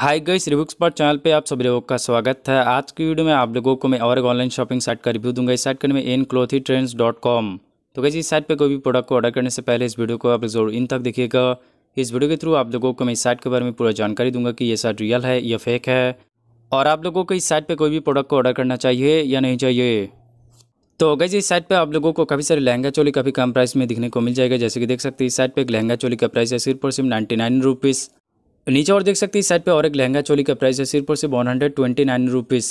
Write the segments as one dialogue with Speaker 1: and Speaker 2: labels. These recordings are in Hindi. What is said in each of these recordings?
Speaker 1: हाय गई रिव्यू पर चैनल पे आप सभी लोगों का स्वागत है आज की वीडियो में आप लोगों को मैं और एक ऑनलाइन शॉपिंग साइट का रिव्यू दूंगा इस साइट का नाम है एन क्लोथी ट्रेंड्स डॉट कॉम तो कैसे इस साइट पे कोई भी प्रोडक्ट को ऑर्डर करने से पहले इस वीडियो को आप जरूर इन तक देखिएगा इस वीडियो के थ्रू आप लोगों को मैं इस साइट के बारे में पूरा जानकारी दूंगा कि ये साइट रियल है या फेक है और आप लोगों को इस साइट पर कोई भी प्रोडक्ट को ऑर्डर करना चाहिए या नहीं चाहिए तो गई इस साइट पर आप लोगों को काफ़ी सारे लहंगा चोली काफ़ी कम प्राइस में दिखने को मिल जाएगा जैसे कि देख सकते हैं इस साइट पर एक लहंगा चोली का प्राइस है सिर्फ और सिर्फ नाइन्टी नाइन रुपीज़ नीचे और देख सकते हैं इस साइड पे और एक लहंगा चोली का प्राइस है सिर्फ और सिर्फ one hundred twenty nine rupees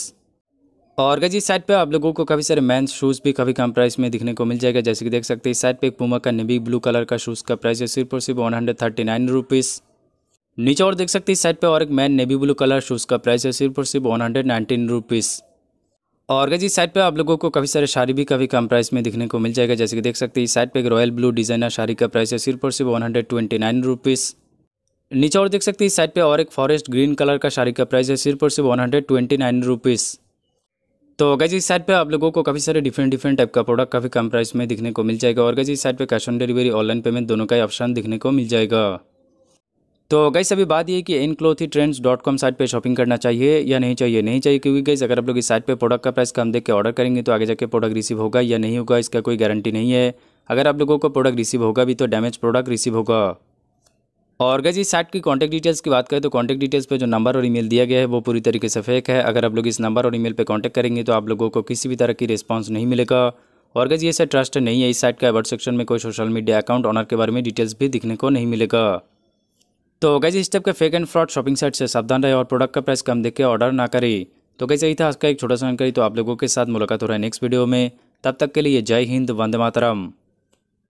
Speaker 1: और अगर इस साइड पे आप लोगों को काफ़ी सारे मैन शूज़ भी काफ़ी कम प्राइस में दिखने को मिल जाएगा जैसे कि देख सकते हैं इस साइड पे एक पुमा का नेवी ब्लू कलर का शूज़ का प्राइस है सिर्फ और सिर्फ one hundred thirty nine rupees नीचे और देख सकते हैं इस साइड पे और एक man navy blue colour shoes का प्राइस है सिर्फ और सिर्फ वन हंड्रेड नाइनटीन रुपीज़ और अगर इस साइड पे आप लोगों को काफ़ी सारे साड़ी भी काफ़ी कम प्राइस में दिखने को मिल जाएगा जैसे कि देख सकते हैं इस साइड पे एक रॉयल ब्लू डिज़ाइनर साड़ी का प्राइस है सिर्फ और सिर्फ one hundred twenty nine rupees नीचे और देख सकते हैं इस साइड पे और एक फॉरेस्ट ग्रीन कलर का साड़ी का प्राइस है सिर्फ और सिर्फ one hundred twenty nine rupees तो गैज इस साइड पे आप लोगों को काफ़ी सारे डिफरेंट डिफरेंट टाइप का प्रोडक्ट काफ़ी कम प्राइस में दिखने को मिल जाएगा और गैज इस साइड पे cash on delivery online payment दोनों का ही ऑप्शन दिखने को मिल जाएगा तो गैस अभी बात ये कि इन Clothy Trends dot com site पर शॉपिंग करना चाहिए या नहीं चाहिए नहीं चाहिए क्योंकि गैस अगर आप लोग इस साइट पर प्रोडक्ट का प्राइस कम देख के ऑर्डर करेंगे तो आगे जाके प्रोडक्ट रिसीव होगा या नहीं होगा इसका कोई गारंटी नहीं है अगर आप लोगों को प्रोडक्ट रिसीव होगा भी तो डैमेज प्रोडक्ट रिसीव होगा और गज इस साइट की कॉन्टैक्ट डिटेल्स की बात करें तो कॉन्टैक्ट डिटेल्स पे जो नंबर और ईमेल दिया गया है वो पूरी तरीके से फेक है अगर आप लोग इस नंबर और ईमेल पे कॉन्टैक्ट करेंगे तो आप लोगों को किसी भी तरह की रिस्पॉन्स नहीं मिलेगा और गैस ये सर ट्रस्ट नहीं है इस साइट का एवर्ट सेक्शन में कोई सोशल मीडिया अकाउंट ऑनर के बारे में डिटेल्स भी दिखने को नहीं मिलेगा तो गज इस टाइप के fake and fraud shopping site से सावधान रहे और प्रोडक्ट का प्राइस कम देख के ऑर्डर ना करें तो कैसे यही था आज का एक छोटा सा जानकारी तो आप लोगों के साथ मुलाकात हो रहा है नेक्स्ट वीडियो में तब तक के लिए जय हिंद वंदे मातरम